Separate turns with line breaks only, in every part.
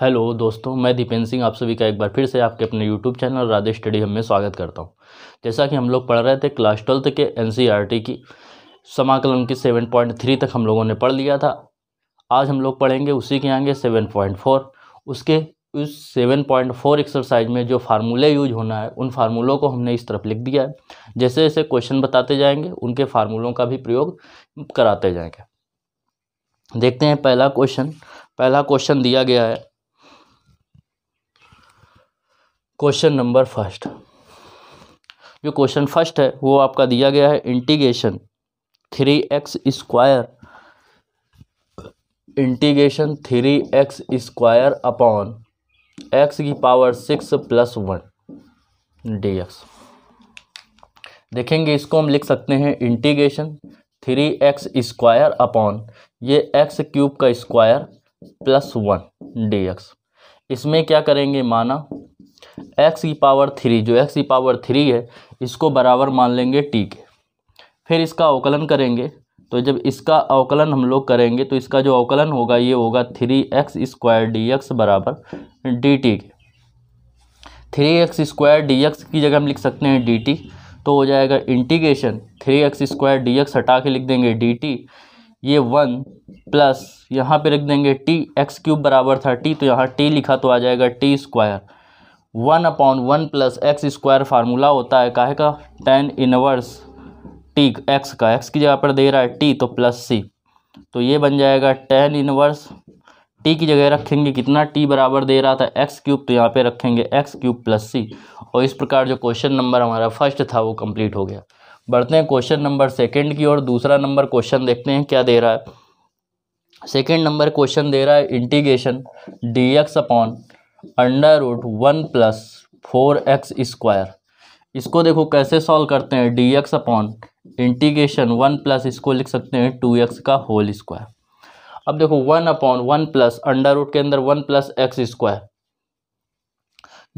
hello दोस्तों मैं दीपेंद्र सिंह आप सभी का एक बार फिर से आपके अपने यूट्यूब चैनल राधे स्टडी हम में स्वागत करता हूं जैसा कि हम लोग पढ़ रहे थे क्लास ट्वेल्थ के एनसीईआरटी e की समाकलन की सेवन पॉइंट थ्री तक हम लोगों ने पढ़ लिया था आज हम लोग पढ़ेंगे उसी के आगे सेवन पॉइंट फोर उसके उस सेवन पॉइंट फोर एक्सरसाइज में जो फार्मूले यूज होना है उन फार्मूलों को हमने इस तरफ लिख दिया है जैसे जैसे क्वेश्चन बताते जाएंगे उनके फार्मूलों का भी प्रयोग कराते जाएंगे देखते हैं पहला क्वेश्चन पहला क्वेश्चन दिया गया है क्वेश्चन नंबर फर्स्ट जो क्वेश्चन फर्स्ट है वो आपका दिया गया है integration three x square integration three x square upon x की power six plus one D x देखेंगे इसको हम लिख सकते हैं integration three x square upon ये एक्स क्यूब का square plus one D x इसमें क्या करेंगे माना एक्स की पावर थ्री जो एक्स की पावर थ्री है इसको बराबर मान लेंगे टी के फिर इसका अवकलन करेंगे तो जब इसका अवकलन हम लोग करेंगे तो इसका जो अवकलन होगा ये होगा three x square D x बराबर डी टी के three x square D x की जगह हम लिख सकते हैं डी टी तो हो जाएगा integration three x square D x हटा के लिख देंगे डी टी ये वन प्लस यहाँ पे रख देंगे टी एक्स क्यूब बराबर था टी तो यहाँ टी लिखा तो आ जाएगा t square one upon one plus x square formula होता है काहे का टेन इनवर्स टी एक्स का एक्स की जगह पर दे रहा है टी तो प्लस सी तो ये बन जाएगा टेन इनवर्स टी की जगह रखेंगे कितना टी बराबर दे रहा था एक्स क्यूब तो यहाँ पे रखेंगे एक्स क्यूब प्लस सी और इस प्रकार जो क्वेश्चन नंबर हमारा फर्स्ट था वो कंप्लीट हो गया बढ़ते हैं क्वेश्चन नंबर सेकेंड की और दूसरा नंबर क्वेश्चन देखते हैं क्या दे रहा है सेकेंड नंबर क्वेश्चन दे रहा है integration d x upon under root one plus four x square इसको देखो कैसे सॉल्व करते हैं d x upon integration one plus इसको लिख सकते हैं टू एक्स का होल स्क्वायर अब देखो one upon one plus under root के अंदर वन प्लस एक्स स्क्वायर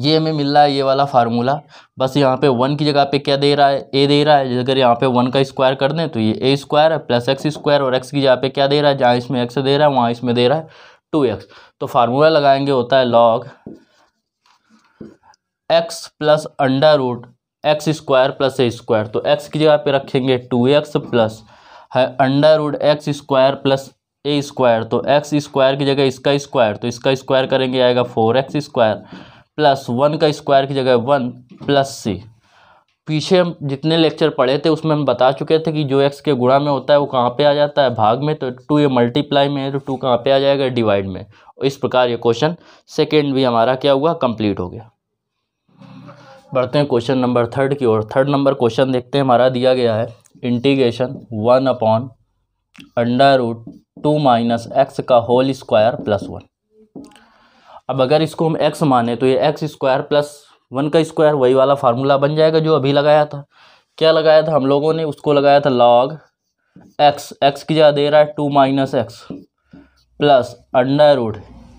ये हमें मिल रहा है ये वाला फार्मूला बस यहाँ पे वन की जगह पे क्या दे रहा है ए दे रहा है अगर यहाँ पे वन का स्क्वायर कर दें तो ये ए स्क्वायर है प्लस एक्स स्क्वायर और एक्स की जगह पे क्या दे रहा है जहाँ इसमें एक्स दे रहा है वहाँ इसमें दे रहा है टू एक्स तो फार्मूला लगाएंगे होता है log x plus under root x square plus a square तो एक्स की जगह पे रखेंगे टू एक्स प्लस है under root x square plus a square तो एक्स स्क्वायर की जगह इसका स्क्वायर तो इसका स्क्वायर करेंगे आएगा four x square plus one का स्क्वायर की जगह वन प्लस सी पीछे हम जितने लेक्चर पढ़े थे उसमें हम बता चुके थे कि जो एक्स के गुणा में होता है वो कहाँ पे आ जाता है भाग में तो टू ये मल्टीप्लाई में है तो टू कहाँ पे आ जाएगा डिवाइड में इस प्रकार ये क्वेश्चन सेकेंड भी हमारा क्या हुआ कंप्लीट हो गया बढ़ते हैं क्वेश्चन नंबर थर्ड की ओर थर्ड नंबर क्वेश्चन देखते हैं हमारा दिया गया है integration one upon under root two minus x का होल स्क्वायर प्लस वन अब अगर इसको हम एक्स माने तो ये एक्स स्क्वायर प्लस वन का स्क्वायर वही वाला फार्मूला बन जाएगा जो अभी लगाया था क्या लगाया था हम लोगों ने उसको लगाया था लॉग एक्स एक्स की जगह दे रहा है two minus x plus under root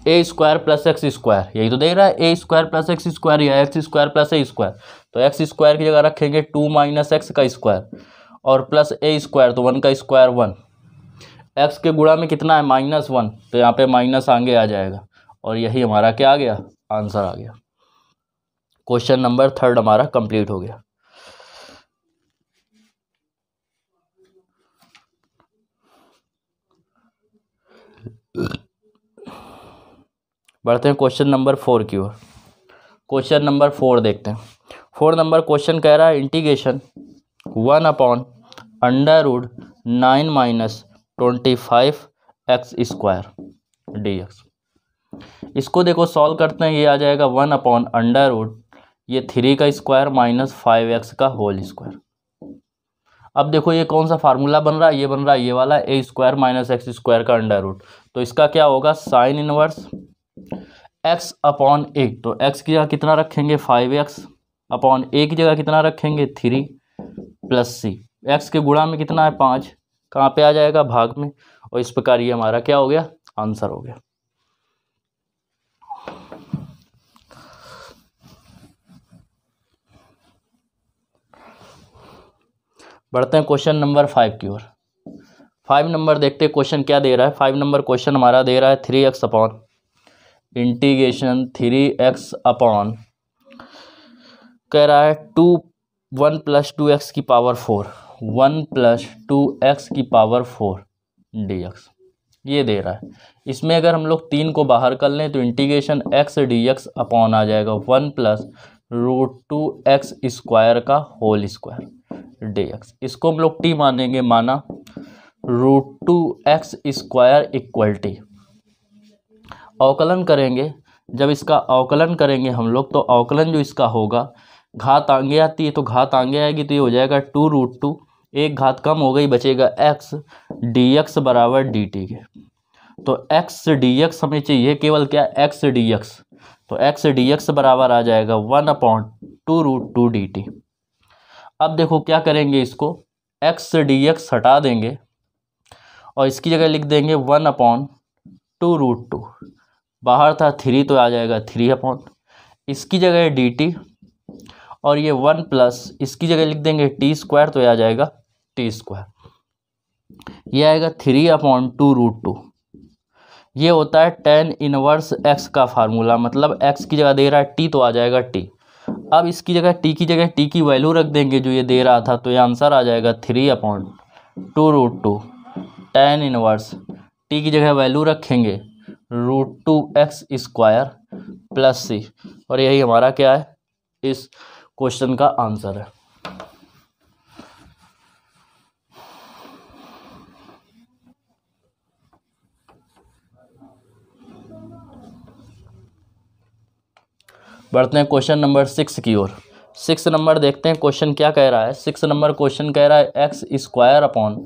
a square plus x square यही तो देख रहा है a square plus x square या x square plus a square तो एक्स स्क्वायर की जगह रखेंगे टू माइनस एक्स का स्क्वायर और प्लस ए स्क्वायर तो वन का स्क्वायर वन एक्स के गुड़ा में कितना है माइनस वन तो यहाँ पे माइनस आगे आ जाएगा और यही हमारा क्या आ गया आंसर आ गया क्वेश्चन नंबर थर्ड हमारा कंप्लीट हो गया बढ़ते हैं क्वेश्चन नंबर फोर की ओर क्वेश्चन नंबर फोर देखते हैं फोर नंबर क्वेश्चन कह रहा है integration one upon under root nine minus twenty five x square D x इसको देखो सॉल्व करते हैं ये आ जाएगा वन अपॉन अंडर रूड ये थ्री का स्क्वायर माइनस फाइव एक्स का होल स्क्वायर अब देखो ये कौन सा फार्मूला बन रहा है ये बन रहा है ये वाला a square minus x square का अंडर रूट तो इसका क्या होगा साइन इनवर्स एक्स अपॉन ए तो एक्स की जगह कितना रखेंगे फाइव एक्स अपॉन ए की जगह कितना रखेंगे थ्री प्लस सी एक्स के गुणा में कितना है पाँच कहाँ पे आ जाएगा भाग में और इस प्रकार ये हमारा क्या हो गया आंसर हो गया बढ़ते हैं क्वेश्चन नंबर फाइव की ओर फाइव नंबर देखते हैं क्वेश्चन क्या दे रहा है फाइव नंबर क्वेश्चन हमारा दे रहा है three x upon integration three x upon कह रहा है two one plus two x की power four one plus two x की पावर फोर डी एक्स ये दे रहा है इसमें अगर हम लोग तीन को बाहर कर लें तो integration x D x upon आ जाएगा one plus root two x square का होल स्क्वायर डी एक्स इसको हम लोग टी मानेंगे माना root two x square equal T अवकलन करेंगे जब इसका अवकलन करेंगे हम लोग तो अवकलन जो इसका होगा घात आगे आती है तो घात आगे आएगी तो ये हो जाएगा टू रूट टू एक घात कम हो गई बचेगा एक्स डी एक्स बराबर डी टी के तो एक्स डी एक्स हमें चाहिए केवल क्या एक्स डी एक्स तो एक्स डी एक्स बराबर आ जाएगा one upon two root two D t अब देखो क्या करेंगे इसको एक्स डी एक्स हटा देंगे और इसकी जगह लिख देंगे one upon two root two बाहर था थ्री तो आ जाएगा थ्री अपॉन इसकी जगह है डी टी और ये वन प्लस इसकी जगह लिख देंगे टी स्क्वायर तो ये आ जाएगा टी स्क्वायर ये आएगा three upon two root two ये होता है टेन इनवर्स एक्स का फार्मूला मतलब एक्स की जगह दे रहा है टी तो आ जाएगा टी अब इसकी जगह टी की जगह टी की वैल्यू रख देंगे जो ये दे रहा था तो ये आंसर आ जाएगा three upon two root two tan inverse t की जगह वैल्यू रखेंगे root two x square plus सी और यही हमारा क्या है इस क्वेश्चन का आंसर है बढ़ते हैं क्वेश्चन नंबर सिक्स की ओर सिक्स नंबर देखते हैं क्वेश्चन क्या कह रहा है सिक्स नंबर क्वेश्चन कह रहा है x square upon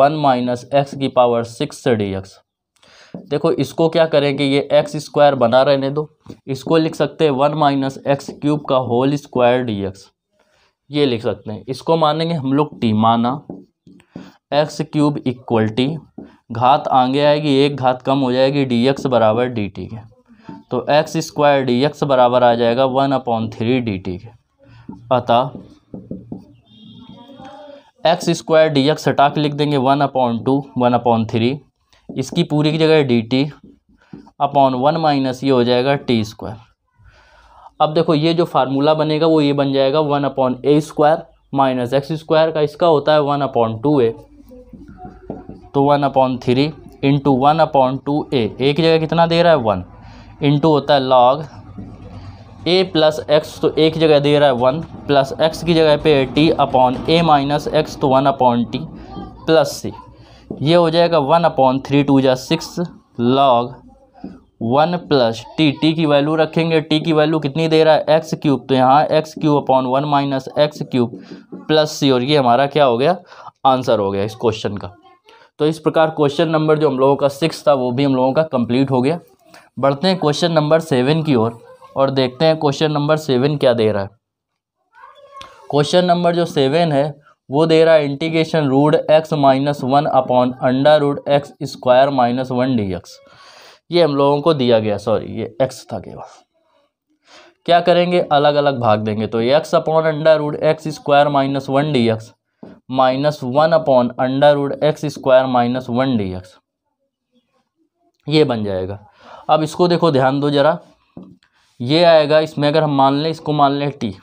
one minus x की पावर सिक्स डी एक्स देखो इसको क्या करेंगे ये एक्स स्क्वायर बना रहने दो इसको लिख सकते हैं वन माइनस एक्स क्यूब का होल स्क्वायर डी एक्स ये लिख सकते हैं इसको मानेंगे हम लोग टी माना एक्स क्यूब इक्वल टी घात आगे आएगी एक घात कम हो जाएगी डी एक्स बराबर डी टी के तो एक्स स्क्वायर डी एक्स बराबर आ जाएगा one upon three d T के अतः एक्स स्क्वायर डी एक्स हटा के लिख देंगे one upon two one upon three इसकी पूरी की जगह d T upon one minus ये हो जाएगा टी स्क्वायर अब देखो ये जो फार्मूला बनेगा वो ये बन जाएगा one upon a square minus x square का इसका होता है वन अपॉन टू ए तो one upon three into one upon two a एक जगह कितना दे रहा है वन इंटू होता है लॉग ए प्लस एक्स तो एक जगह दे रहा है वन प्लस एक्स की जगह पे t upon a minus x तो वन अपॉन टी प्लस सी ये हो जाएगा वन अपॉन थ्री टू या six log one plus t t की वैल्यू रखेंगे टी की वैल्यू कितनी दे रहा है एक्स क्यूब तो यहाँ x cube upon one minus x cube plus सी और ये हमारा क्या हो गया आंसर हो गया इस क्वेश्चन का तो इस प्रकार क्वेश्चन नंबर जो हम लोगों का सिक्स था वो भी हम लोगों का कंप्लीट हो गया बढ़ते हैं क्वेश्चन नंबर सेवन की ओर और देखते हैं क्वेश्चन नंबर सेवन क्या दे रहा है क्वेश्चन नंबर जो सेवन है वो दे रहा है integration root x minus one upon under root x square minus one D x ये हम लोगों को दिया गया सॉरी ये एक्स था केवल क्या करेंगे अलग अलग भाग देंगे तो x upon under root x square minus one D x minus one upon under root x square minus one D x ये बन जाएगा अब इसको देखो ध्यान दो जरा ये आएगा इसमें अगर हम मान लें इसको मान लें टी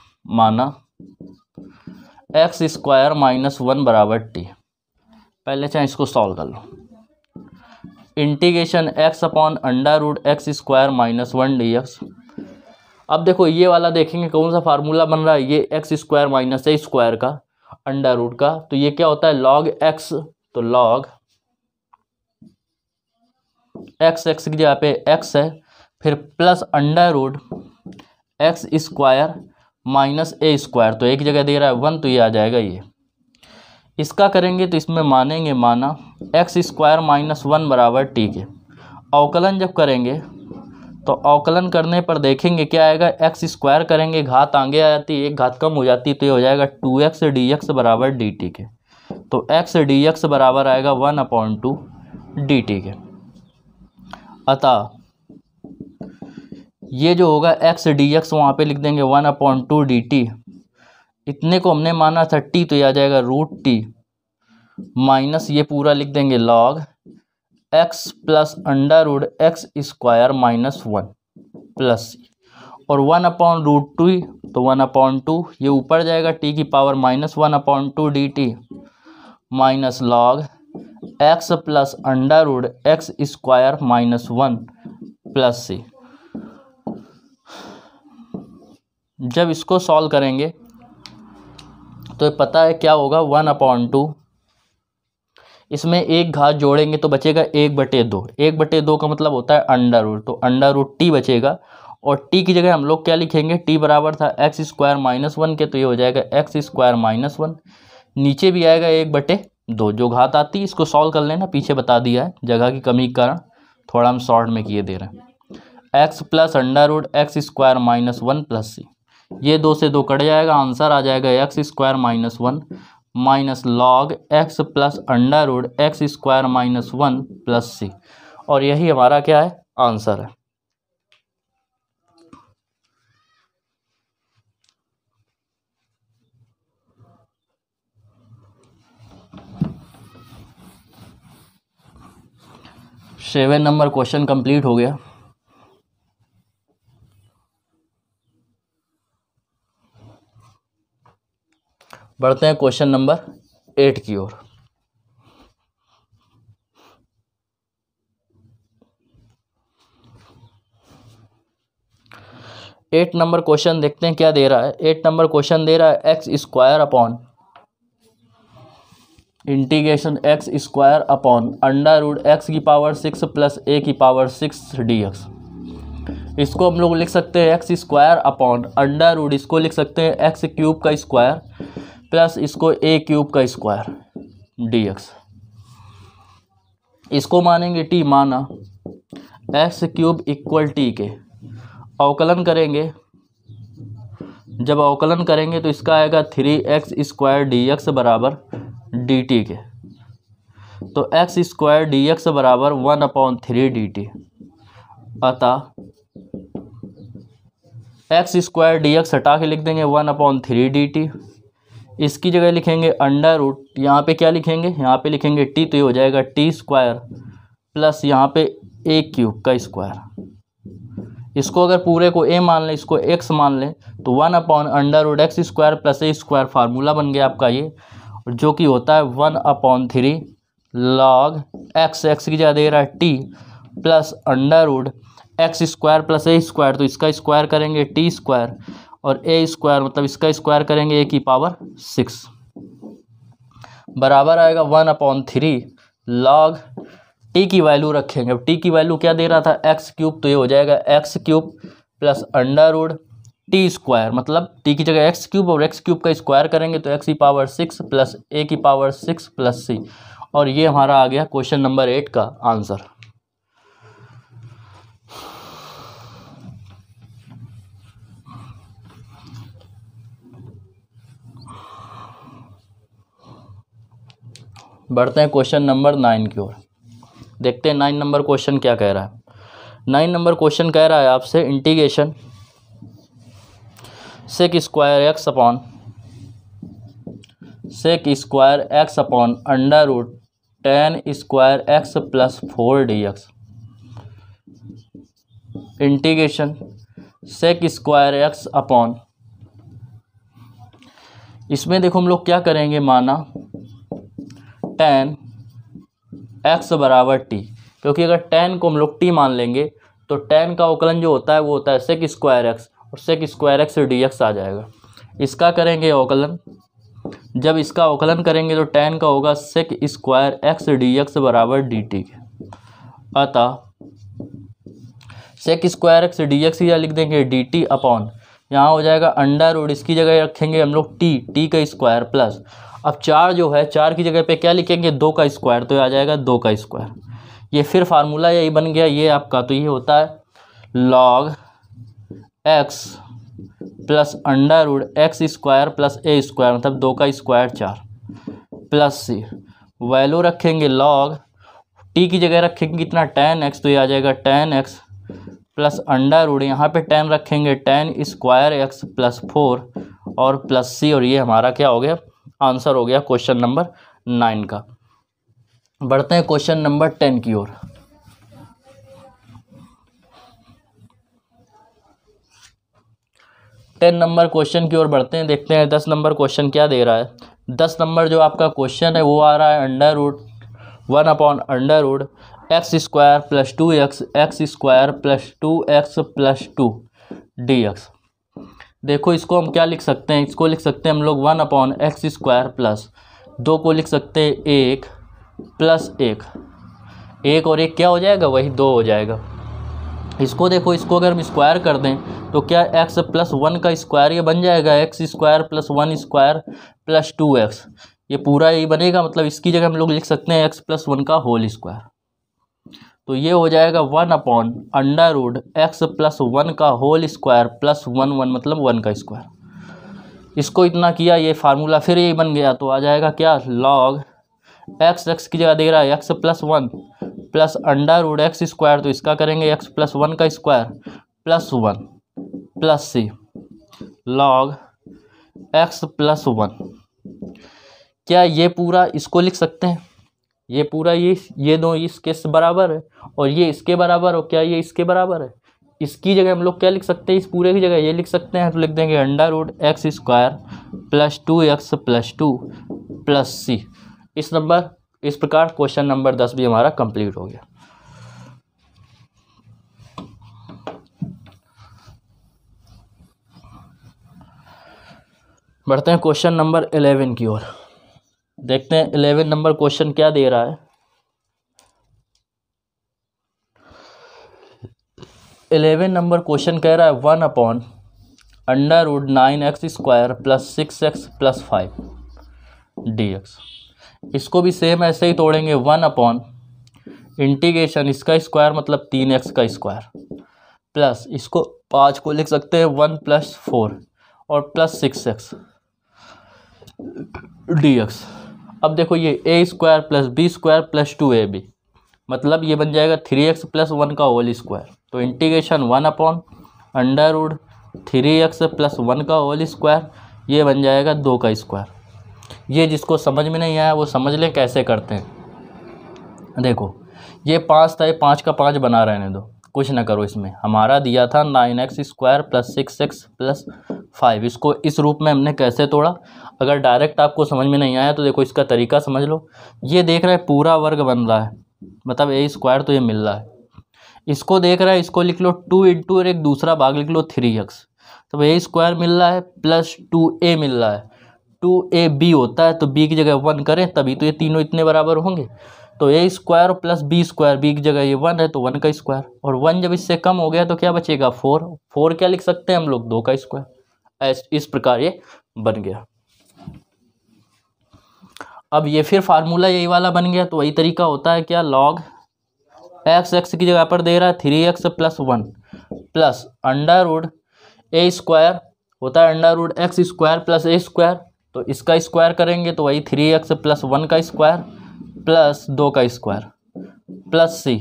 माना एक्स स्क्वायर माइनस वन बराबर टी पहले चाहे इसको सॉल्व कर लो integration x upon under root x square minus one D x अब देखो ये वाला देखेंगे कौन सा फार्मूला बन रहा है ये एक्स स्क्वायर माइनस ए स्क्वायर का अंडर रूड का तो ये क्या होता है लॉग एक्स तो लॉग एक्स एक्स की जगह पे एक्स है फिर plus under root x square minus ए स्क्वायर तो एक जगह दे रहा है वन तो ये आ जाएगा ये इसका करेंगे तो इसमें मानेंगे माना एक्स स्क्वायर माइनस वन बराबर टी के अवकलन जब करेंगे तो अवकलन करने पर देखेंगे क्या आएगा एक्स स्क्वायर करेंगे घात आगे आ जाती है एक घात कम हो जाती है तो ये हो जाएगा टू एक्स डी एक्स बराबर डी टी के तो एक्स डी एक्स बराबर आएगा one upon two D T के अतः ये जो होगा एक्स डी एक्स वहाँ पर लिख देंगे one upon two D t इतने को हमने माना था टी तो यह आ जाएगा रूट टी माइनस ये पूरा लिख देंगे log x plus under root x square minus one plus और वन अपॉन रूट टू तो वन अपॉन टू ये ऊपर जाएगा टी की power minus one upon two D t minus log x plus under root x square minus one plus c जब इसको solve करेंगे तो पता है क्या होगा वन अपॉन टू इसमें एक घात जोड़ेंगे तो बचेगा एक बटे दो एक बटे दो का मतलब होता है अंडर रूट तो अंडर रूट टी बचेगा और टी की जगह हम लोग क्या लिखेंगे टी बराबर था एक्स स्क्वायर माइनस वन के तो ये हो जाएगा एक्स स्क्वायर माइनस वन नीचे भी आएगा एक बटे दो जो घात आती है इसको सॉल्व कर लेना पीछे बता दिया है जगह की कमी के कारण थोड़ा हम शॉर्ट में किए दे रहे हैं x plus under root x square minus one plus सी ये दो से दो कट जाएगा आंसर आ जाएगा x square minus one minus log x plus under root x square minus one plus सी और यही हमारा क्या है आंसर है सेवन नंबर क्वेश्चन कंप्लीट हो गया बढ़ते हैं क्वेश्चन नंबर एट की ओर एट नंबर क्वेश्चन देखते हैं क्या दे रहा है एट नंबर क्वेश्चन दे रहा है x square upon integration x square upon under root x की पावर सिक्स प्लस ए की पावर सिक्स डी एक्स इसको हम लोग लिख सकते हैं x square upon under root इसको लिख सकते हैं एक्स क्यूब का स्क्वायर प्लस इसको ए क्यूब का स्क्वायर डी एक्स इसको मानेंगे टी माना एक्स क्यूब इक्वल टी के अवकलन करेंगे जब अवकलन करेंगे तो इसका आएगा three x square D x बराबर डी टी के तो एक्स स्क्वायर डी एक्स बराबर one upon three d t अतः एक्स स्क्वायर डी एक्स हटा के लिख देंगे one upon three d t इसकी जगह लिखेंगे अंडर रूट यहाँ पे क्या लिखेंगे यहाँ पे लिखेंगे टी तो ये हो जाएगा टी स्क्वायर प्लस यहाँ पे ए क्यूब का स्क्वायर इसको अगर पूरे को ए मान लें इसको एक्स मान लें तो one upon under root x square plus a square formula बन गया आपका ये जो कि होता है one upon three log x x की जगह दे रहा है t plus under root x square plus a square तो इसका स्क्वायर करेंगे टी स्क्वायर और ए स्क्वायर मतलब इसका स्क्वायर करेंगे ए की पावर सिक्स बराबर आएगा one upon three log t की वैल्यू रखेंगे अब टी की वैल्यू क्या दे रहा था एक्स क्यूब तो ये हो जाएगा x cube plus under root t square मतलब टी की जगह एक्स क्यूब और एक्स क्यूब का स्क्वायर करेंगे तो एक्स की पावर सिक्स प्लस ए की पावर सिक्स प्लस सी और ये हमारा आ गया क्वेश्चन नंबर एट का आंसर बढ़ते हैं क्वेश्चन नंबर नाइन की ओर देखते हैं नाइन नंबर क्वेश्चन क्या कह रहा है नाइन नंबर क्वेश्चन कह रहा है आपसे integration sec square x upon sec square x upon under root tan square x plus four d x integration sec square x upon इसमें देखो हम लोग क्या करेंगे माना टेन एक्स बराबर टी क्योंकि अगर टेन को हम लोग टी मान लेंगे तो टेन का अवकलन जो होता है वो होता है सेक स्क्वायर एक्स और sec square x D x आ जाएगा इसका करेंगे अवकलन जब इसका अवकलन करेंगे तो टेन का होगा sec square x D x बराबर डी टी के अतः sec square x D x या लिख देंगे डी टी अपॉन यहाँ हो जाएगा अंडर और इसकी जगह रखेंगे हम लोग टी टी का स्क्वायर प्लस अब चार जो है चार की जगह पे क्या लिखेंगे दो का स्क्वायर तो आ जाएगा दो का स्क्वायर ये फिर फार्मूला यही बन गया ये आपका तो ये होता है log x plus under root x square plus a square मतलब दो का स्क्वायर चार प्लस सी वैल्यू रखेंगे लॉग टी की जगह रखेंगे कितना टेन एक्स तो ये आ जाएगा टेन एक्स प्लस अंडर उड यहाँ पे टेन रखेंगे tan square x plus four और प्लस सी और ये हमारा क्या हो गया आंसर हो गया क्वेश्चन नंबर नाइन का बढ़ते हैं क्वेश्चन नंबर टेन की ओर टेन नंबर क्वेश्चन की ओर बढ़ते हैं देखते हैं दस नंबर क्वेश्चन क्या दे रहा है दस नंबर जो आपका क्वेश्चन है वो आ रहा है under root one upon under root x square plus two x x square plus two x plus two d x देखो इसको हम क्या लिख सकते हैं इसको लिख सकते हैं हम लोग one upon x square plus दो को लिख सकते हैं एक प्लस एक एक और एक क्या हो जाएगा वही दो हो जाएगा इसको देखो इसको अगर हम स्क्वायर कर दें तो क्या एक्स प्लस वन का स्क्वायर ये बन जाएगा x square plus one square plus two x ये पूरा यही बनेगा मतलब इसकी जगह हम लोग लिख सकते हैं एक्स प्लस वन का होल स्क्वायर तो ये हो जाएगा one upon under root x plus one का whole square plus one one मतलब वन का स्क्वायर इसको इतना किया ये फार्मूला फिर यही बन गया तो आ जाएगा क्या लॉग एक्स एक्स की जगह दे रहा है x plus one plus under root x square तो इसका करेंगे एक्स प्लस वन का square plus one plus c log x plus one क्या ये पूरा इसको लिख सकते हैं ये पूरा ये ये दो इसके बराबर है और ये इसके बराबर और क्या ये इसके बराबर है इसकी जगह हम लोग क्या लिख सकते हैं इस पूरे की जगह ये लिख सकते हैं तो लिख देंगे under root x square plus two x plus two plus सी इस नंबर इस प्रकार क्वेश्चन नंबर दस भी हमारा कंप्लीट हो गया बढ़ते हैं क्वेश्चन नंबर एलेवन की ओर देखते हैं इलेवन नंबर क्वेश्चन क्या दे रहा है इलेवन नंबर क्वेश्चन कह रहा है one upon under root nine x square plus six x plus five d x इसको भी सेम ऐसे ही तोड़ेंगे वन अपॉन इंटीग्रेशन इसका स्क्वायर मतलब तीन एक्स का स्क्वायर प्लस इसको पाँच को लिख सकते हैं वन प्लस फोर और plus six x D x अब देखो ये a square plus B square plus two A b मतलब ये बन जाएगा थ्री एक्स प्लस वन का होल स्क्वायर तो integration one upon under root three x plus one का होल स्क्वायर ये बन जाएगा दो का स्क्वायर ये जिसको समझ में नहीं आया वो समझ लें कैसे करते हैं देखो ये पाँच था ये पाँच का पाँच बना रहने दो कुछ ना करो इसमें हमारा दिया था nine x square plus six x plus five इसको इस रूप में हमने कैसे तोड़ा अगर डायरेक्ट आपको समझ में नहीं आया तो देखो इसका तरीका समझ लो ये देख रहा है पूरा वर्ग बन रहा है मतलब ए स्क्वायर तो ये मिल रहा है इसको देख रहा है इसको लिख लो टू इंटू और एक दूसरा भाग लिख लो थ्री एक्स तो ए स्क्वायर मिल रहा है प्लस टू ए मिल रहा है टू ए बी होता है तो बी की जगह वन करें तभी तो ये तीनों इतने बराबर होंगे तो a square plus B square b की जगह ये वन है तो वन का स्क्वायर और वन जब इससे कम हो गया तो क्या बचेगा फोर फोर क्या लिख सकते हैं हम लोग दो का स्क्वायर इस प्रकार ये बन गया अब ये फिर फार्मूला यही वाला बन गया तो वही तरीका होता है क्या लॉग एक्स एक्स की जगह पर दे रहा है three x plus one plus under root a square होता है under root x square plus a square तो इसका स्क्वायर करेंगे तो वही थ्री एक्स प्लस वन का स्क्वायर प्लस दो का स्क्वायर प्लस सी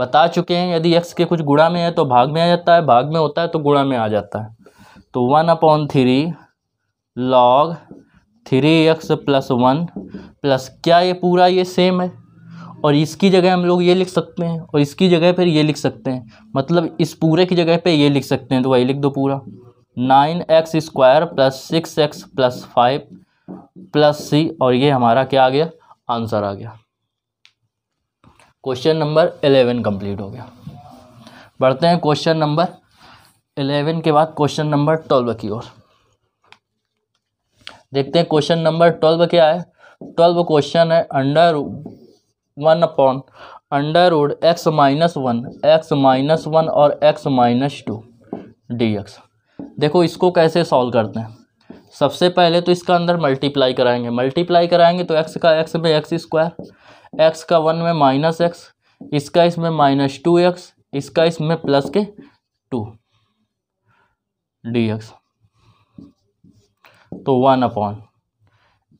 बता चुके हैं यदि एक्स के कुछ गुणा में है तो भाग में आ जाता है भाग में होता है तो गुणा में आ जाता है तो one upon three log three x plus one plus क्या ये पूरा ये सेम है और इसकी जगह हम लोग ये लिख सकते हैं और इसकी जगह फिर ये लिख सकते हैं मतलब इस पूरे की जगह पे ये लिख सकते हैं तो वही लिख दो पूरा nine x square plus six x plus five plus सी और ये हमारा क्या आ गया आंसर आ गया क्वेश्चन नंबर एलेवन कंप्लीट हो गया बढ़ते हैं क्वेश्चन नंबर एलेवन के बाद क्वेश्चन नंबर ट्वेल्व की ओर देखते हैं क्वेश्चन नंबर ट्वेल्व क्या है ट्वेल्व क्वेश्चन है under one upon under root x minus one x minus one और x minus two d x देखो इसको कैसे सॉल्व करते हैं सबसे पहले तो इसका अंदर मल्टीप्लाई कराएंगे मल्टीप्लाई कराएंगे तो एक्स का एक्स में एक्स स्क्वायर एक्स का वन में माइनस एक्स इसका इसमें माइनस टू एक्स इसका इसमें प्लस के टू डी एक्स तो वन अपॉन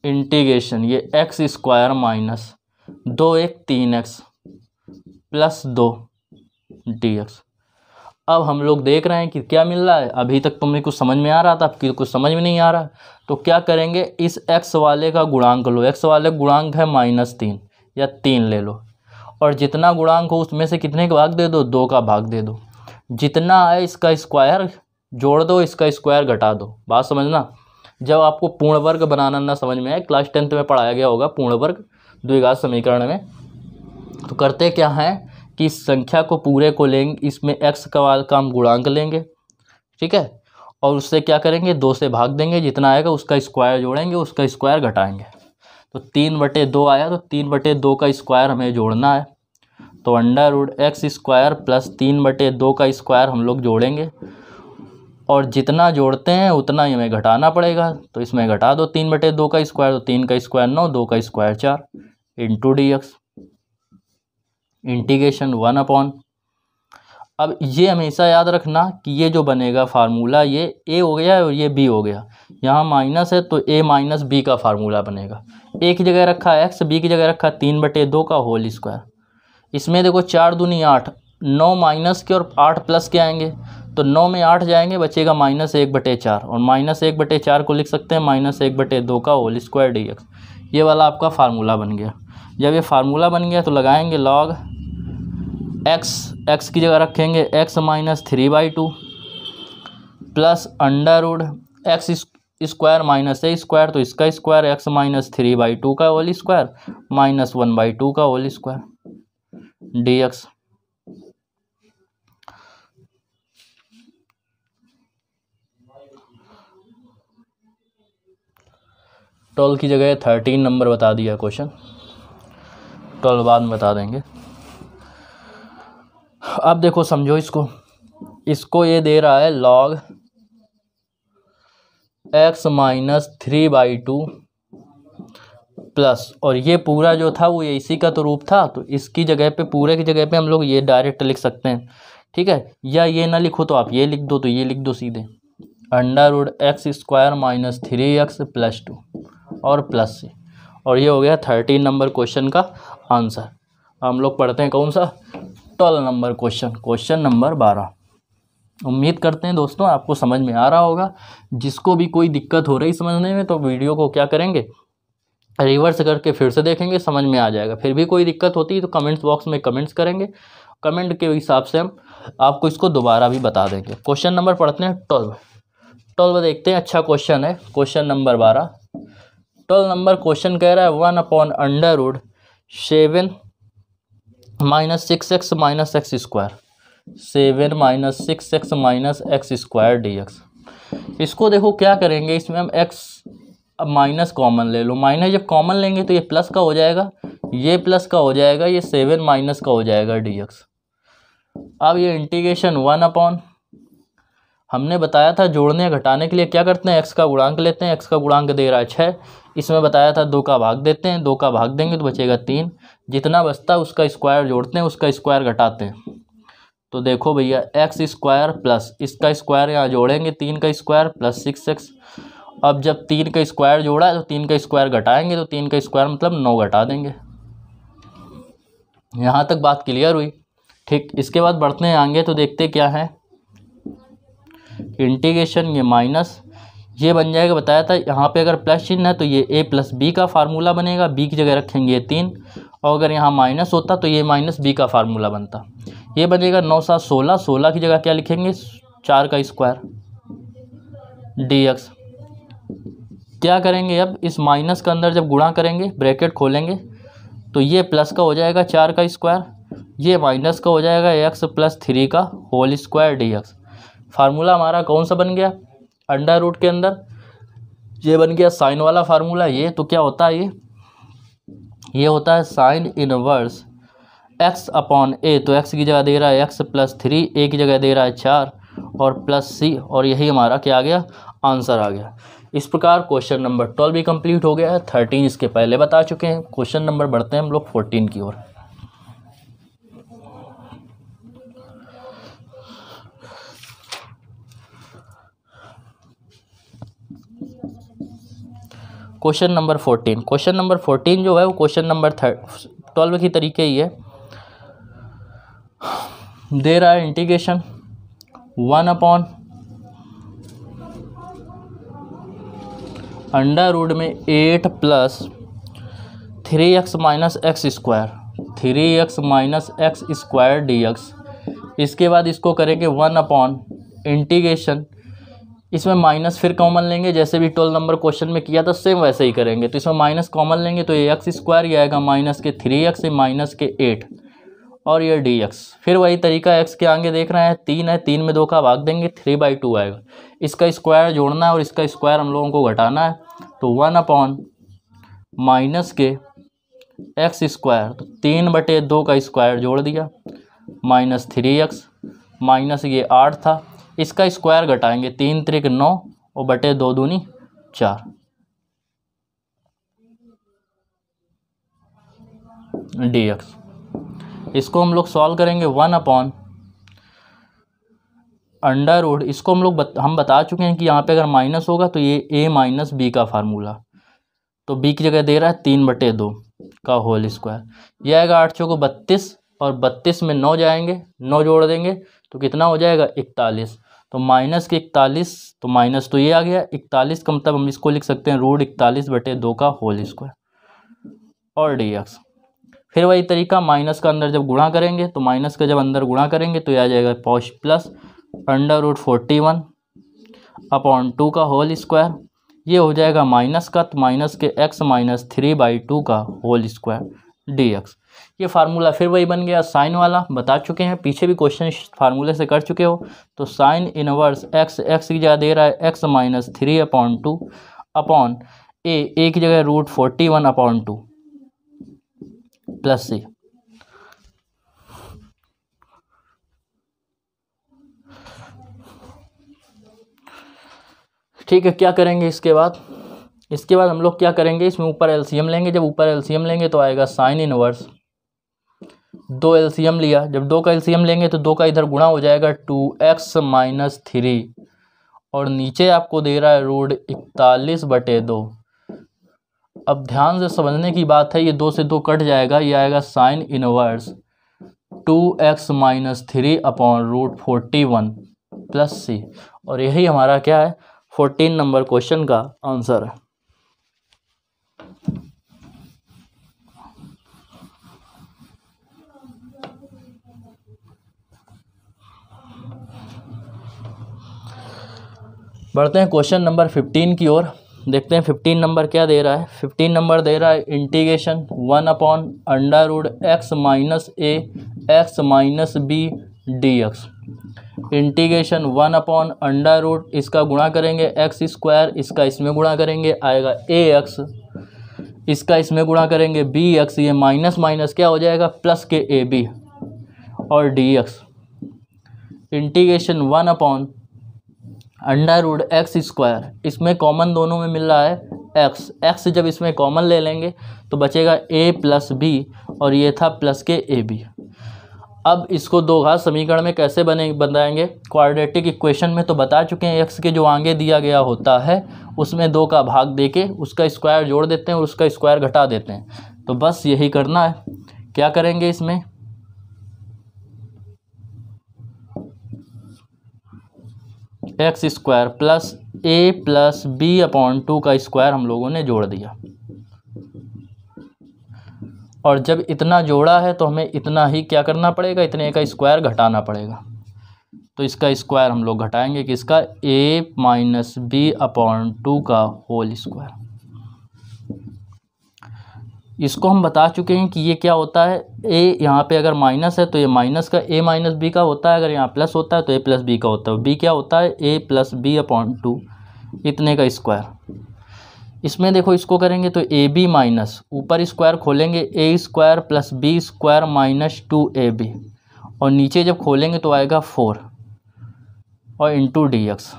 इंटीग्रेशन ये एक्स स्क्वायर माइनस दो एक तीन एक्स प्लस दो डी एक्स अब हम लोग देख रहे हैं कि क्या मिल रहा है अभी तक तुम्हें तो कुछ समझ में आ रहा था अब कि कुछ समझ में नहीं आ रहा तो क्या करेंगे इस एक्स वाले का गुणांक लो एक्स वाले गुणांक है माइनस तीन या तीन ले लो और जितना गुणांक हो उसमें से कितने का भाग दे दो दो का भाग दे दो जितना है इसका स्क्वायर जोड़ दो इसका स्क्वायर घटा दो बात समझना जब आपको पूर्ण वर्ग बनाना ना समझ में आए क्लास टेंथ में पढ़ाया गया होगा पूर्ण वर्ग द्विघात समीकरण में तो करते क्या है कि संख्या को पूरे को लेंगे इसमें एक्स का का हम गुणांक लेंगे ठीक है और उससे क्या करेंगे दो से भाग देंगे जितना आएगा उसका स्क्वायर जोड़ेंगे उसका स्क्वायर घटाएंगे तो तीन बटे दो आया तो तीन बटे दो का स्क्वायर हमें जोड़ना है तो under root x square plus तीन बटे दो का स्क्वायर हम लोग जोड़ेंगे और जितना जोड़ते हैं उतना ही हमें घटाना पड़ेगा तो इसमें घटा दो तीन बटे दो का स्क्वायर तो तीन का स्क्वायर नौ दो का स्क्वायर चार into D x integration one upon अब ये हमेशा याद रखना कि ये जो बनेगा फार्मूला ये ए हो गया और ये बी हो गया यहाँ माइनस है तो ए माइनस बी का फार्मूला बनेगा ए की जगह रखा एक्स बी की जगह रखा तीन बटे दो का होल स्क्वायर इसमें देखो चार दूनी आठ नौ माइनस के और आठ प्लस के आएंगे तो नौ में आठ जाएंगे बचेगा माइनस एक बटे चार और माइनस एक बटे चार को लिख सकते हैं माइनस एक बटे दो का होल स्क्वायर डी एक्स ये वाला आपका फार्मूला बन गया जब ये फार्मूला बन गया तो लगाएंगे लॉग एक्स एक्स की जगह रखेंगे x minus three by two plus under root x square minus A square तो इसका square x minus three by two का whole square minus one by two का whole square D x twelve की जगह thirteen number बता दिया question twelve बाद में बता देंगे अब देखो समझो इसको इसको ये दे रहा है log x minus three by two plus और ये पूरा जो था वो ए इसी का तो रूप था तो इसकी जगह पे पूरे की जगह पे हम लोग ये डायरेक्ट लिख सकते हैं ठीक है या ये ना लिखो तो आप ये लिख दो तो ये लिख दो सीधे under root x square minus three x plus two और प्लस से और ये हो गया थर्टीन नंबर क्वेश्चन का आंसर हम लोग पढ़ते हैं कौन सा twelve number question question number बारह उम्मीद करते हैं दोस्तों आपको समझ में आ रहा होगा जिसको भी कोई दिक्कत हो रही समझने में तो वीडियो को क्या करेंगे रिवर्स करके फिर से देखेंगे समझ में आ जाएगा फिर भी कोई दिक्कत होती है तो कमेंट्स बॉक्स में कमेंट्स करेंगे कमेंट के हिसाब से हम आपको इसको दोबारा भी बता देंगे क्वेश्चन नंबर पढ़ते हैं ट्वेल्व ट्वेल्व देखते हैं अच्छा क्वेश्चन है क्वेश्चन नंबर बारह ट्वेल्व नंबर क्वेश्चन कह रहा है one upon under root seven minus six X minus x square seven minus six X minus x square D x इसको देखो क्या करेंगे इसमें हम एक्स अब माइनस कॉमन ले लो माइनस जब कॉमन लेंगे तो ये प्लस का हो जाएगा ये प्लस का हो जाएगा ये सेवन माइनस का हो जाएगा डी एक्स अब ये इंटीग्रेशन वन अपॉन हमने बताया था जोड़ने घटाने के लिए क्या करते हैं एक्स का गुणांक लेते हैं एक्स का गुणांक दे रहा है छः इसमें बताया था दो का भाग देते हैं दो का भाग देंगे तो बचेगा तीन जितना बचता है उसका स्क्वायर जोड़ते हैं उसका स्क्वायर घटाते हैं तो देखो भैया एक्स स्क्वायर प्लस इसका स्क्वायर यहाँ जोड़ेंगे तीन का स्क्वायर प्लस सिक्स एक्स अब जब तीन का स्क्वायर जोड़ा है तो तीन का स्क्वायर घटाएंगे तो तीन का स्क्वायर मतलब नौ घटा देंगे यहाँ तक बात क्लियर हुई ठीक इसके बाद बढ़ते हैं आगे तो देखते क्या है इंटीग्रेशन ये माइनस ये बन जाएगा बताया था यहाँ पे अगर प्लस चिन्ह है तो ये ए प्लस बी का फार्मूला बनेगा बी की जगह रखेंगे ये तीन और अगर यहाँ माइनस होता तो ये माइनस बी का फार्मूला बनता ये बनेगा नौ सात सोलह सोलह की जगह क्या लिखेंगे चार का स्क्वायर डी एक्स क्या करेंगे अब इस माइनस के अंदर जब गुणा करेंगे ब्रैकेट खोलेंगे तो ये प्लस का हो जाएगा चार का स्क्वायर ये माइनस का हो जाएगा एक्स प्लस थ्री का whole square D X formula हमारा कौन सा बन गया अंडर रूट के अंदर ये बन गया साइन वाला फार्मूला ये तो क्या होता है ये ये होता है साइन इनवर्स एक्स अपॉन ए तो एक्स की जगह दे रहा है एक्स प्लस थ्री ए की जगह दे रहा है चार और प्लस सी और यही हमारा क्या आ गया आंसर आ गया इस प्रकार क्वेश्चन नंबर ट्वेल्व भी कंप्लीट हो गया है थर्टीन इसके पहले बता चुके हैं क्वेश्चन नंबर बढ़ते हैं हम लोग फोर्टीन की ओर question number fourteen question number fourteen जो है वो क्वेश्चन नंबर थर्ड ट्वेल्व की तरीके ही है there are integration one upon under root में eight plus three X minus x square three X minus x square D X इसके बाद इसको करेंगे वन अपॉन इंटीग्रेशन इसमें माइनस फिर कॉमन लेंगे जैसे भी ट्वेल्व नंबर क्वेश्चन में किया था सेम वैसे ही करेंगे तो इसमें माइनस कॉमन लेंगे तो ये एक्स स्क्वायर ये आएगा माइनस के थ्री एक्स माइनस के एट और ये डी एक्स फिर वही तरीका एक्स के आगे देख रहे हैं तीन है तीन में दो का भाग देंगे थ्री बाई टू आएगा इसका स्क्वायर जोड़ना है और इसका स्क्वायर हम लोगों को घटाना है तो वन अपॉन माइनस के एक्स स्क्वायर तो तीन बटे दो का स्क्वायर जोड़ दिया माइनस थ्री एक्स माइनस ये आठ था इसका स्क्वायर घटाएंगे तीन त्रिक नौ और बटे दो दूनी चार डी एक्स इसको हम लोग सॉल्व करेंगे वन अपॉन अंडर रूड इसको हम लोग बत, हम बता चुके हैं कि यहाँ पे अगर माइनस होगा तो ये ए माइनस बी का फार्मूला तो बी की जगह दे रहा है तीन बटे दो का होल स्क्वायर यह आएगा आठ सौ को बत्तीस और बत्तीस में नौ जाएंगे नौ जोड़ देंगे तो कितना हो जाएगा इकतालीस तो माइनस के इकतालीस तो माइनस तो ये आ गया इकतालीस का मतलब हम इसको लिख सकते हैं रूट इकतालीस बटे दो का होल स्क्वायर और डी एक्स फिर वही तरीका माइनस का अंदर जब गुणा करेंगे तो माइनस का जब अंदर गुणा करेंगे तो ये आ जाएगा पॉश plus under root forty one upon two का होल स्क्वायर ये हो जाएगा माइनस का तो माइनस के X minus three by two का होल स्क्वायर डी एक्स ये फार्मूला फिर वही बन गया साइन वाला बता चुके हैं पीछे भी क्वेश्चन फार्मूले से कर चुके हो तो साइन इनवर्स एक्स एक्स की जगह दे रहा है X minus three upon two upon A A की जगह root forty one upon two plus C ठीक है क्या करेंगे इसके बाद इसके बाद हम लोग क्या करेंगे इसमें ऊपर एलसीएम लेंगे जब ऊपर एलसीएम लेंगे तो आएगा साइन इनवर्स दो एलसीएम लिया जब दो का एलसीएम लेंगे तो दो का इधर गुणा हो जाएगा टू एक्स माइनस थ्री और नीचे आपको दे रहा है रूट इकतालीस बटे दो अब ध्यान से समझने की बात है ये दो से दो कट जाएगा ये आएगा sine inverse two X minus three upon root forty one plus सी और यही हमारा क्या है फोर्टीन नंबर क्वेश्चन का आंसर है बढ़ते हैं क्वेश्चन नंबर फिफ्टीन की ओर देखते हैं फिफ्टीन नंबर क्या दे रहा है फिफ्टीन नंबर दे रहा है integration one upon under root x minus A X minus B D x integration one upon under root इसका गुणा करेंगे एक्स स्क्वायर इसका इसमें गुणा करेंगे आएगा ए एक्स इसका इसमें गुणा करेंगे बी एक्स ये माइनस माइनस क्या हो जाएगा प्लस के ए बी और D x integration one upon under root x square इसमें कॉमन दोनों में मिल रहा है एक्स एक्स जब इसमें कॉमन ले लेंगे तो बचेगा ए प्लस बी और ये था प्लस के ए बी अब इसको दो घात समीकरण में कैसे बने बताएंगे क्वाड्रेटिक इक्वेशन में तो बता चुके हैं एक्स के जो आगे दिया गया होता है उसमें दो का भाग दे के उसका स्क्वायर जोड़ देते हैं और उसका स्क्वायर घटा देते हैं तो बस यही करना है क्या करेंगे इसमें X square plus A plus B upon two का स्क्वायर हम लोगों ने जोड़ दिया और जब इतना जोड़ा है तो हमें इतना ही क्या करना पड़ेगा इतने का स्क्वायर घटाना पड़ेगा तो इसका स्क्वायर हम लोग घटाएंगे कि इसका A minus B upon two का होल स्क्वायर इसको हम बता चुके हैं कि ये क्या होता है ए यहाँ पे अगर माइनस है तो ये माइनस का ए माइनस बी का होता है अगर यहाँ प्लस होता है तो ए प्लस बी का होता है बी क्या होता है A plus B upon two इतने का स्क्वायर इसमें देखो इसको करेंगे तो ए बी माइनस ऊपर स्क्वायर खोलेंगे A square plus B square minus two A B और नीचे जब खोलेंगे तो आएगा फोर और इंटू डी एक्स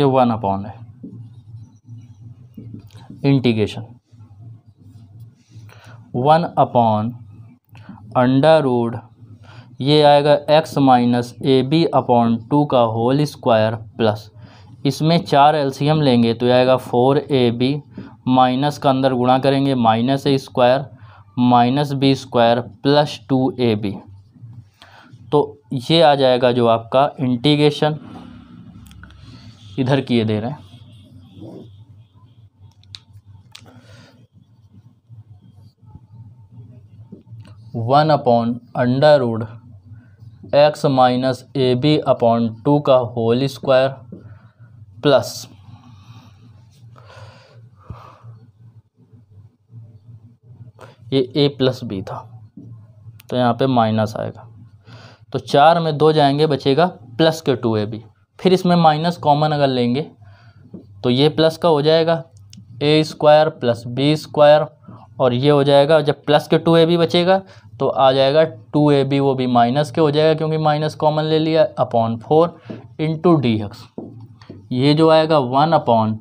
ये वन अपॉन है integration one upon under root ये आएगा X minus A B upon two का होल स्क्वायर प्लस इसमें चार एलसीएम लेंगे तो आएगा फोर ए बी माइनस का अंदर गुणा करेंगे माइनस ए square minus B square plus two ए बी तो ये आ जाएगा जो आपका इंटीग्रेशन इधर किए दे रहे हैं one upon under root x minus A B upon two का होल स्क्वायर प्लस ये ए प्लस बी था तो यहाँ पे माइनस आएगा तो चार में दो जाएंगे बचेगा प्लस के टू ए बी फिर इसमें माइनस कॉमन अगर लेंगे तो ये प्लस का हो जाएगा A square plus B square और ये हो जाएगा जब प्लस के टू ए बी बचेगा तो आ जाएगा टू ए बी वो भी माइनस के हो जाएगा क्योंकि माइनस कॉमन ले लिया upon four into D x ये जो आएगा one upon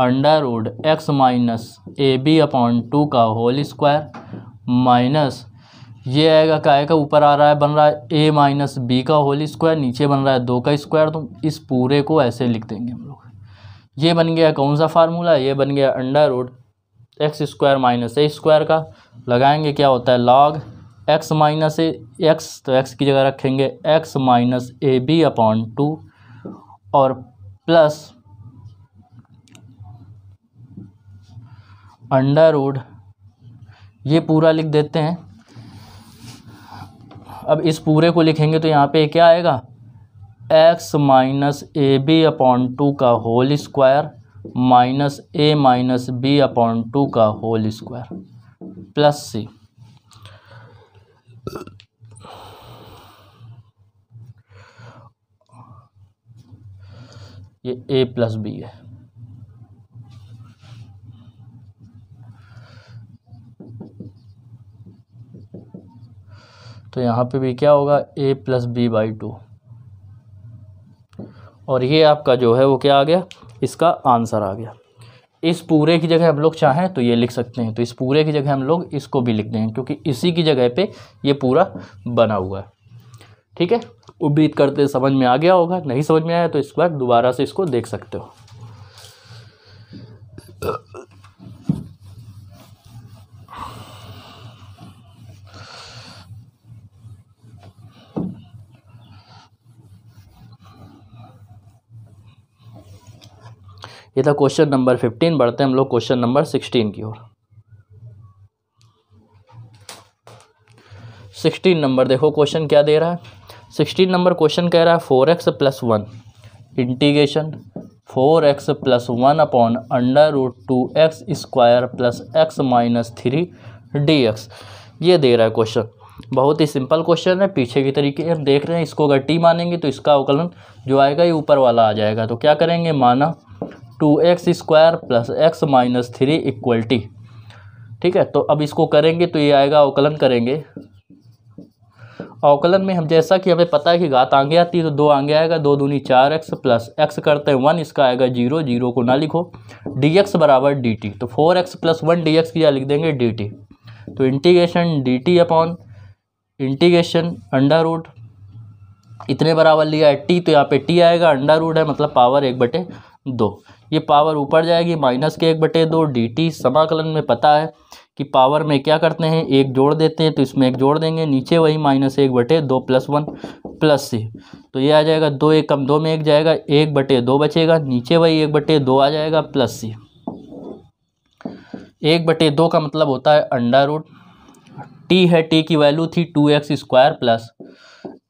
under root x minus A B upon two का होल स्क्वायर माइनस ये आएगा काय का ऊपर आ रहा है बन रहा है ए माइनस बी का होल स्क्वायर नीचे बन रहा है दो का स्क्वायर तो इस पूरे को ऐसे लिख देंगे हम लोग ये बन गया कौन सा फार्मूला ये बन गया under root X square minus ए स्क्वायर का लगाएंगे क्या होता है log x minus A X तो एक्स की जगह रखेंगे x minus A B upon two और प्लस अंडर रोड ये पूरा लिख देते हैं अब इस पूरे को लिखेंगे तो यहाँ पे क्या आएगा X minus A B upon two का whole square minus A minus B upon two का होल स्क्वायर प्लस सी ये ए प्लस बी है तो यहाँ पे भी क्या होगा A plus B by two और ये आपका जो है वो क्या आ गया इसका आंसर आ गया इस पूरे की जगह हम लोग चाहें तो ये लिख सकते हैं तो इस पूरे की जगह हम लोग इसको भी लिख दें क्योंकि इसी की जगह पे ये पूरा बना हुआ है ठीक है उम्मीद करते समझ में आ गया होगा नहीं समझ में आया तो इस बार दोबारा से इसको देख सकते हो ये था क्वेश्चन नंबर फिफ्टीन बढ़ते हैं हम लोग क्वेश्चन नंबर सिक्सटीन की ओर सिक्सटीन नंबर देखो क्वेश्चन क्या दे रहा है सिक्सटीन नंबर क्वेश्चन कह रहा है four X plus one integration four X plus one upon under root two x square plus X minus three D x ये दे रहा है क्वेश्चन बहुत ही सिंपल क्वेश्चन है पीछे की तरीके हम देख रहे हैं इसको अगर टी मानेंगे तो इसका अवकलन जो आएगा ये ऊपर वाला आ जाएगा तो क्या करेंगे माना two x square plus X minus three equal T ठीक है तो अब इसको करेंगे तो ये आएगा अवकलन करेंगे अवकलन में हम जैसा कि हमें पता है कि घात आगे आती है तो दो आगे आएगा दो दूनी चार एक्स प्लस एक्स करते हैं वन इसका आएगा जीरो जीरो को ना लिखो डी एक्स बराबर डी टी तो four X plus one D x की लिख देंगे डी टी तो integration D T upon integration under root इतने बराबर लिया है टी तो यहाँ पे टी आएगा अंडर रूट है मतलब पावर एक बटे दो ये पावर ऊपर जाएगी माइनस के एक बटे दो डी टी समाकलन में पता है कि पावर में क्या करते हैं एक जोड़ देते हैं तो इसमें एक जोड़ देंगे नीचे वही माइनस एक बटे दो प्लस वन प्लस सी तो ये आ जाएगा दो एक कम दो में एक जाएगा एक बटे दो बचेगा नीचे वही एक बटे दो आ जाएगा प्लस सी एक बटे दो का मतलब होता है अंडर रूट टी है टी की वैल्यू थी two x square plus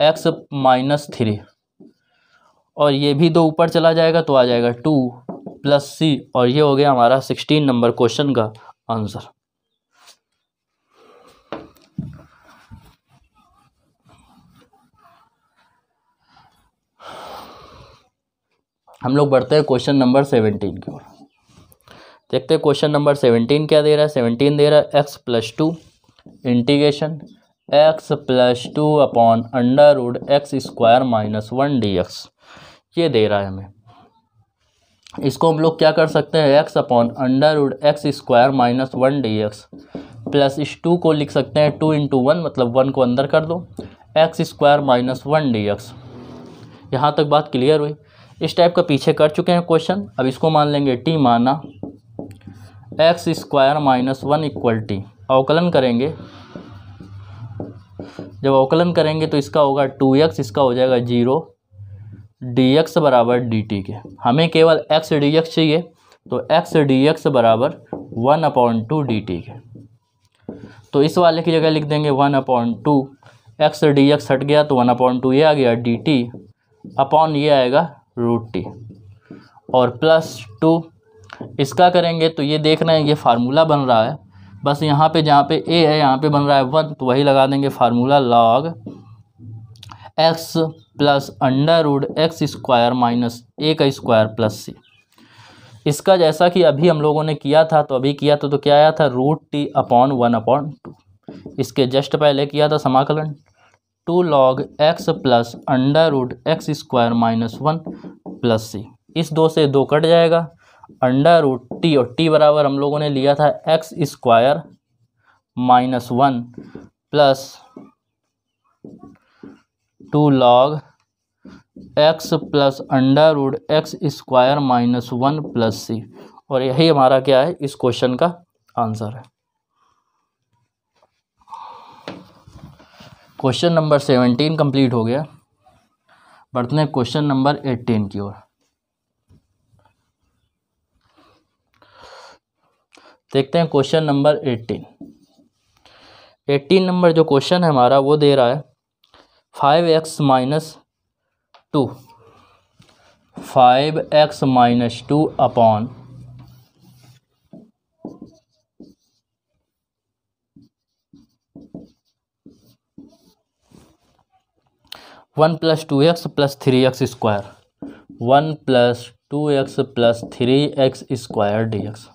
X minus three और ये भी दो ऊपर चला जाएगा तो आ जाएगा टू प्लस सी और ये हो गया हमारा सिक्सटीन नंबर क्वेश्चन का आंसर हम लोग बढ़ते हैं क्वेश्चन नंबर सेवनटीन की ओर देखते हैं क्वेश्चन नंबर सेवनटीन क्या दे रहा है सेवनटीन दे रहा है x plus two integration X plus two upon under root x square minus one D x ये दे रहा है हमें इसको हम लोग क्या कर सकते हैं x upon under root x square minus one D X plus इस टू को लिख सकते हैं टू इंटू वन मतलब वन को अंदर कर दो X square minus one D X यहाँ तक बात क्लियर हुई इस टाइप का पीछे कर चुके हैं क्वेश्चन अब इसको मान लेंगे टी माना x square minus one equal T अवकलन करेंगे जब अवकलन करेंगे तो इसका होगा टू एक्स इसका हो जाएगा जीरो डी एक्स बराबर डी टी के हमें केवल एक्स डी एक्स चाहिए तो एक्स डी एक्स बराबर one upon two D T के तो इस वाले की जगह लिख देंगे one upon two x D X हट गया तो वन अपॉइंट टू ये आ गया डी टी अपॉन ये आएगा रूट टी और प्लस टू इसका करेंगे तो ये देख रहे हैं ये फार्मूला बन रहा है बस यहाँ पे जहाँ पे ए है यहाँ पे बन रहा है वन तो वही लगा देंगे formula log x plus under root x square minus A का स्क्वायर प्लस सी इसका जैसा कि अभी हम लोगों ने किया था तो अभी किया था तो क्या आया था root T upon one upon two इसके जस्ट पहले किया था समाकलन two log x plus under root x square minus one plus सी इस दो से दो कट जाएगा अंडर रूट टी और टी बराबर हम लोगों ने लिया था X square minus one plus two log x plus under root x square minus one plus सी और यही हमारा क्या है इस क्वेश्चन का आंसर है क्वेश्चन नंबर सेवेंटीन कंप्लीट हो गया बढ़ते हैं क्वेश्चन नंबर एट्टीन की ओर देखते हैं question number eighteen eighteen number जो क्वेश्चन है हमारा वो दे रहा है five X minus two five X minus two upon one plus two x plus three x square one plus two x plus three x square D x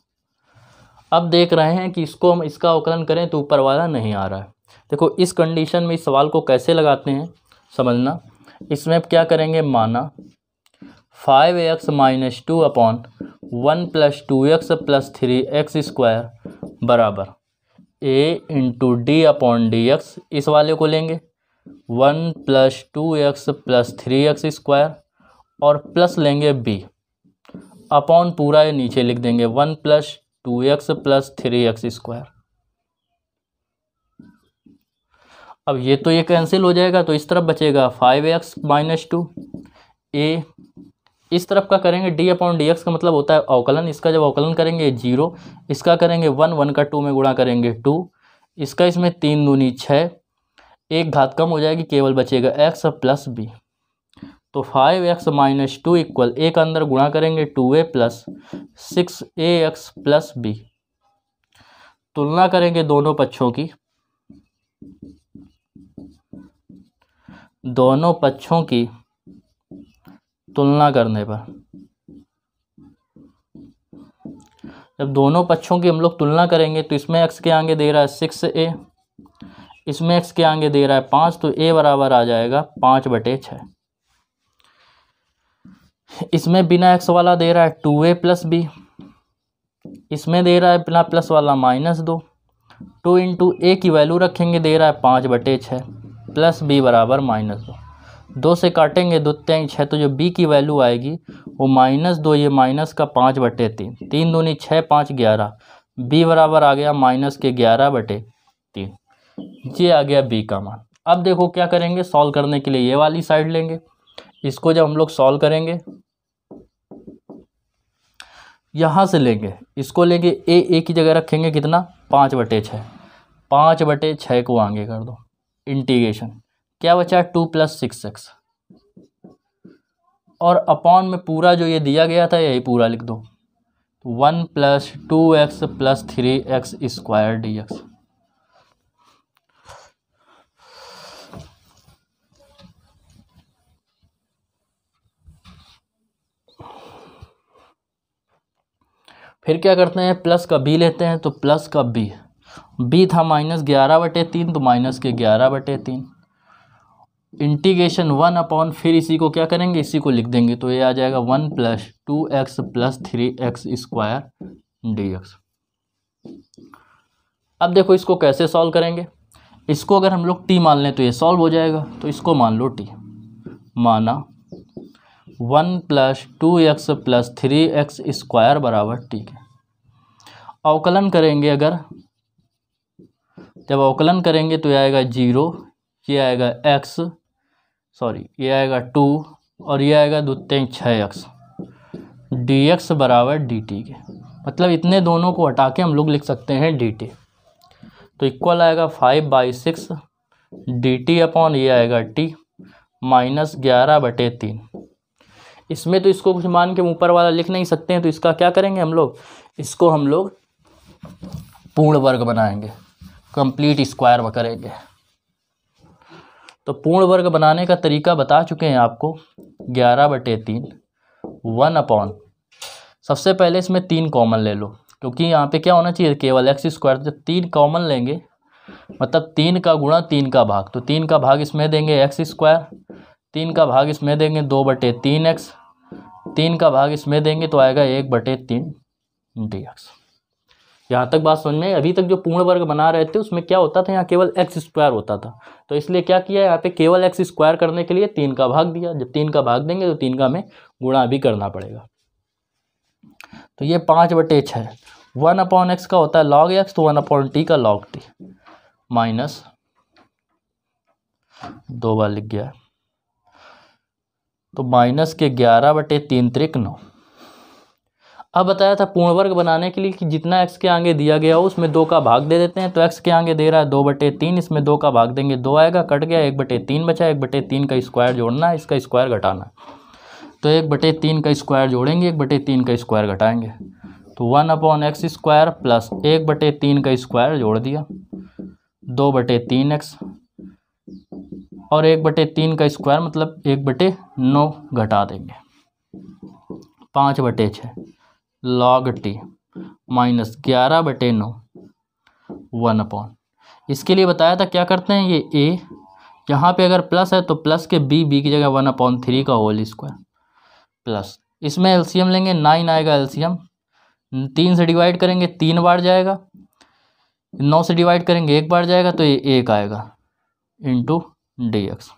अब देख रहे हैं कि इसको हम इसका अवकलन करें तो ऊपर वाला नहीं आ रहा है देखो इस कंडीशन में इस सवाल को कैसे लगाते हैं समझना इसमें क्या करेंगे माना five X minus two upon one plus two x plus three x square बराबर A into D upon D X इस वाले को लेंगे one plus two x plus three x square और प्लस लेंगे बी अपॉन पूरा ये नीचे लिख देंगे one plus two x plus three x square अब ये तो ये कैंसिल हो जाएगा तो इस तरफ बचेगा five X minus two A इस तरफ का करेंगे डी अपॉन डी एक्स का मतलब होता है अवकलन इसका जब अवकलन करेंगे जीरो इसका करेंगे वन वन का टू में गुणा करेंगे टू इसका इसमें तीन दूनी छः एक घात कम हो जाएगी केवल बचेगा एक्स प्लस बी तो five X minus two equal एक अंदर गुणा करेंगे two A plus six A X plus B तुलना करेंगे दोनों पक्षों की दोनों पक्षों की तुलना करने पर जब दोनों पक्षों की हम लोग तुलना करेंगे तो इसमें एक्स के आगे दे रहा है सिक्स ए इसमें एक्स के आगे दे रहा है पाँच तो ए बराबर आ जाएगा पाँच बटे छ इसमें बिना एक्स वाला दे रहा है टू ए प्लस बी इसमें दे रहा है बिना प्लस वाला माइनस दो टू इंटू ए की वैल्यू रखेंगे दे रहा है पाँच बटे छः प्लस बी बराबर माइनस दो दो से काटेंगे दो तीन छः तो जो बी की वैल्यू आएगी वो माइनस दो ये माइनस का पाँच बटे तीन तीन दूनी छः पाँच ग्यारह बी बराबर आ गया माइनस के ग्यारह बटे तीन ये आ गया बी का मान अब देखो क्या करेंगे सॉल्व करने के लिए ये वाली साइड लेंगे इसको जब हम लोग सॉल्व करेंगे यहाँ से लेंगे इसको लेंगे ए ए की जगह रखेंगे कितना पाँच बटे छः पाँच बटे छः को आगे कर दो इंटीग्रेशन क्या बचा टू प्लस सिक्स एक्स और अपॉन में पूरा जो ये दिया गया था यही पूरा लिख दो one plus two x plus three x square D X फिर क्या करते हैं प्लस का बी लेते हैं तो प्लस का बी बी था माइनस ग्यारह बटे तीन तो माइनस के ग्यारह बटे तीन इंटीग्रेशन वन अपॉन फिर इसी को क्या करेंगे इसी को लिख देंगे तो ये आ जाएगा one plus two x plus three x square D x अब देखो इसको कैसे सॉल्व करेंगे इसको अगर हम लोग टी मान लें तो ये सॉल्व हो जाएगा तो इसको मान लो टी माना one plus two x plus three x square बराबर टी के अवकलन करेंगे अगर जब अवकलन करेंगे तो ये आएगा जीरो ये आएगा एक्स सॉरी ये आएगा टू और ये आएगा दुत्य छः एक्स डी एक्स बराबर डी टी के मतलब इतने दोनों को हटा के हम लोग लिख सकते हैं डी टी तो इक्वल आएगा five by six D T upon ये आएगा टी माइनस ग्यारह बटे तीन इसमें तो इसको कुछ मान के ऊपर वाला लिख नहीं सकते हैं तो इसका क्या करेंगे हम लोग इसको हम लोग पूर्ण वर्ग बनाएंगे कंप्लीट स्क्वायर व करेंगे तो पूर्ण वर्ग बनाने का तरीका बता चुके हैं आपको ग्यारह बटे तीन वन अपॉन सबसे पहले इसमें तीन कॉमन ले लो क्योंकि यहाँ पे क्या होना चाहिए केवल एक्स स्क्वायर जब तीन कॉमन लेंगे मतलब तीन का गुणा तीन का भाग तो तीन का भाग इसमें देंगे एक्स स्क्वायर तीन का भाग इसमें देंगे दो बटे तीन एक्स तीन का भाग इसमें देंगे तो आएगा एक बटे तीन डी एक्स यहाँ तक बात समझ में अभी तक जो पूर्ण वर्ग बना रहे थे उसमें क्या होता था यहाँ केवल एक्स स्क्वायर होता था तो इसलिए क्या किया यहाँ पे केवल एक्स स्क्वायर करने के लिए तीन का भाग दिया जब तीन का भाग देंगे तो तीन का हमें गुणा भी करना पड़ेगा तो ये पाँच बटे छः वन अपॉन एक्स का होता है लॉग एक्स तो वन अपॉन टी का लॉग टी माइनस दो बार लिख गया तो माइनस के ग्यारह बटे तीन त्रिक नौ अब बताया था पूर्ण वर्ग बनाने के लिए कि जितना एक्स के आगे दिया गया हो उसमें दो का भाग दे देते हैं तो एक्स के आगे दे रहा है दो बटे तीन इसमें दो का भाग देंगे दो आएगा कट गया एक बटे तीन बचा एक बटे तीन का स्क्वायर जोड़ना है इसका स्क्वायर घटाना तो एक बटे तीन का स्क्वायर जोड़ेंगे एक बटे तीन का स्क्वायर घटाएंगे तो one upon x square plus एक बटे तीन का स्क्वायर जोड़ दिया दो बटे तीन एक्स और एक बटे तीन का स्क्वायर मतलब एक बटे नौ घटा देंगे पाँच बटे छः लॉग टी माइनस ग्यारह बटे नौ वन अपॉन इसके लिए बताया था क्या करते हैं ये ए यहाँ पे अगर प्लस है तो प्लस के बी बी की जगह वन अपॉन थ्री का होल स्क्वायर प्लस इसमें एलसीएम लेंगे नाइन आएगा एलसीएम तीन से डिवाइड करेंगे तीन बार जाएगा नौ से डिवाइड करेंगे एक बार जाएगा तो ये एक आएगा इंटू डी एक्स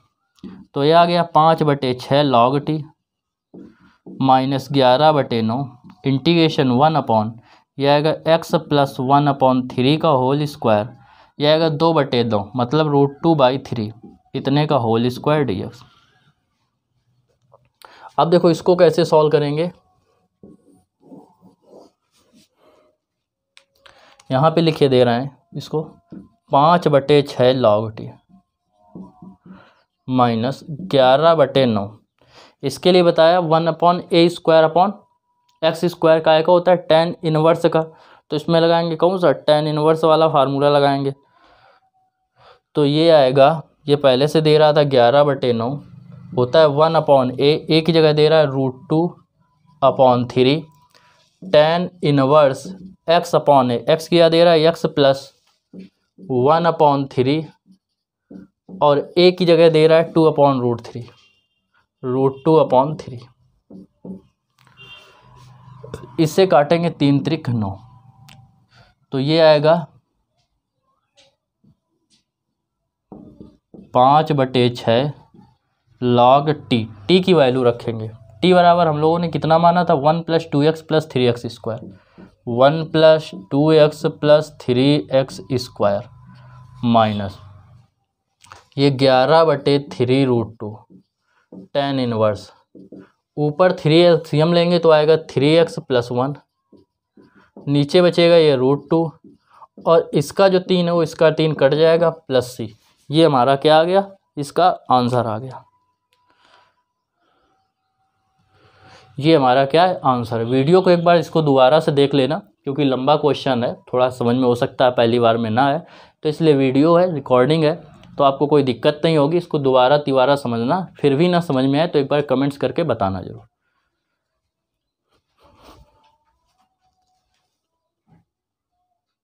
तो ये आ गया पाँच बटे छः लॉग टी माइनस ग्यारह बटे नौ इंटीग्रेशन वन अपॉन यह आएगा x plus one upon three का होल स्क्वायर यह आएगा दो बटे दो मतलब रूट टू बाई थ्री इतने का होल स्क्वायर डी एक्स अब देखो इसको कैसे सॉल्व करेंगे यहाँ पे लिखे दे रहे हैं इसको पाँच बटे छः लॉग टी माइनस ग्यारह बटे नौ इसके लिए बताया one upon a square upon x square का आएगा होता है टेन इनवर्स का तो इसमें लगाएंगे कौन सा टेन इनवर्स वाला फार्मूला लगाएंगे तो ये आएगा ये पहले से दे रहा था ग्यारह बटे नौ होता है वन अपॉन ए ए की जगह दे रहा है root two upon three tan inverse x upon a x किया दे रहा है x plus one upon three और ए की जगह दे रहा है two upon root three root two upon three इससे काटेंगे तीन त्रिक नौ तो ये आएगा पाँच बटे छः लॉग टी टी की वैल्यू रखेंगे टी बराबर हम लोगों ने कितना माना था one plus two x plus three x square one plus two x plus three x square minus ये ग्यारह बटे three root two tan inverse ऊपर थ्री एल्सीयम लेंगे तो आएगा थ्री एक्स प्लस वन नीचे बचेगा ये रूट टू और इसका जो तीन है वो इसका तीन कट जाएगा प्लस सी ये हमारा क्या आ गया इसका आंसर आ गया ये हमारा क्या है आंसर वीडियो को एक बार इसको दोबारा से देख लेना क्योंकि लंबा क्वेश्चन है थोड़ा समझ में हो सकता है पहली बार में ना है तो इसलिए वीडियो है रिकॉर्डिंग है तो आपको कोई दिक्कत नहीं होगी इसको दोबारा तिबारा समझना फिर भी ना समझ में आए तो एक बार कमेंट्स करके बताना जरूर